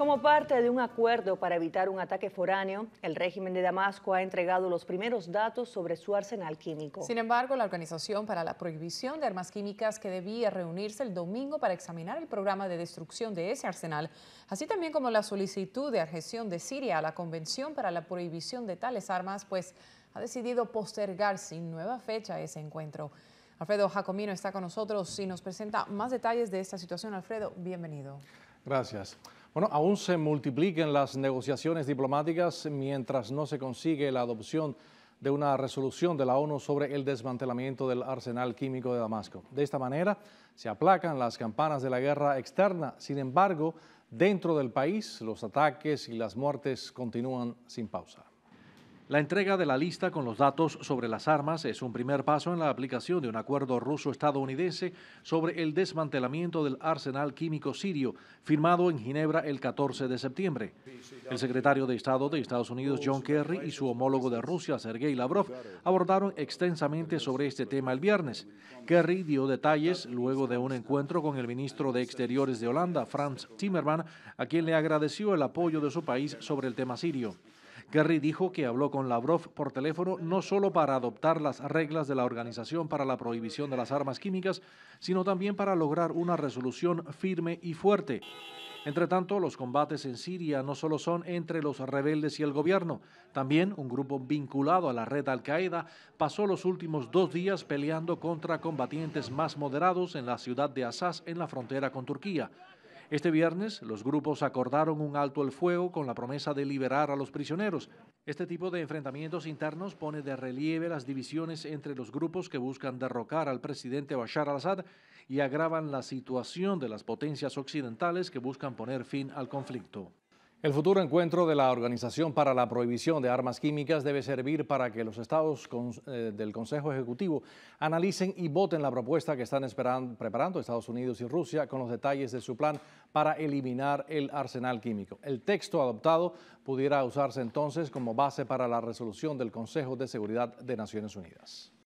Como parte de un acuerdo para evitar un ataque foráneo, el régimen de Damasco ha entregado los primeros datos sobre su arsenal químico. Sin embargo, la Organización para la Prohibición de Armas Químicas, que debía reunirse el domingo para examinar el programa de destrucción de ese arsenal, así también como la solicitud de adhesión de Siria a la Convención para la Prohibición de tales armas, pues ha decidido postergar sin nueva fecha ese encuentro. Alfredo Jacomino está con nosotros y nos presenta más detalles de esta situación. Alfredo, bienvenido. Gracias. Bueno, aún se multipliquen las negociaciones diplomáticas mientras no se consigue la adopción de una resolución de la ONU sobre el desmantelamiento del arsenal químico de Damasco. De esta manera se aplacan las campanas de la guerra externa. Sin embargo, dentro del país los ataques y las muertes continúan sin pausa. La entrega de la lista con los datos sobre las armas es un primer paso en la aplicación de un acuerdo ruso-estadounidense sobre el desmantelamiento del arsenal químico sirio, firmado en Ginebra el 14 de septiembre. El secretario de Estado de Estados Unidos, John Kerry, y su homólogo de Rusia, Sergei Lavrov, abordaron extensamente sobre este tema el viernes. Kerry dio detalles luego de un encuentro con el ministro de Exteriores de Holanda, Franz Timmerman, a quien le agradeció el apoyo de su país sobre el tema sirio. Kerry dijo que habló con Lavrov por teléfono no solo para adoptar las reglas de la Organización para la Prohibición de las Armas Químicas, sino también para lograr una resolución firme y fuerte. Entre tanto, los combates en Siria no solo son entre los rebeldes y el gobierno, también un grupo vinculado a la red Al-Qaeda pasó los últimos dos días peleando contra combatientes más moderados en la ciudad de Assas en la frontera con Turquía. Este viernes, los grupos acordaron un alto el fuego con la promesa de liberar a los prisioneros. Este tipo de enfrentamientos internos pone de relieve las divisiones entre los grupos que buscan derrocar al presidente Bashar al-Assad y agravan la situación de las potencias occidentales que buscan poner fin al conflicto. El futuro encuentro de la Organización para la Prohibición de Armas Químicas debe servir para que los estados eh, del Consejo Ejecutivo analicen y voten la propuesta que están preparando Estados Unidos y Rusia con los detalles de su plan para eliminar el arsenal químico. El texto adoptado pudiera usarse entonces como base para la resolución del Consejo de Seguridad de Naciones Unidas.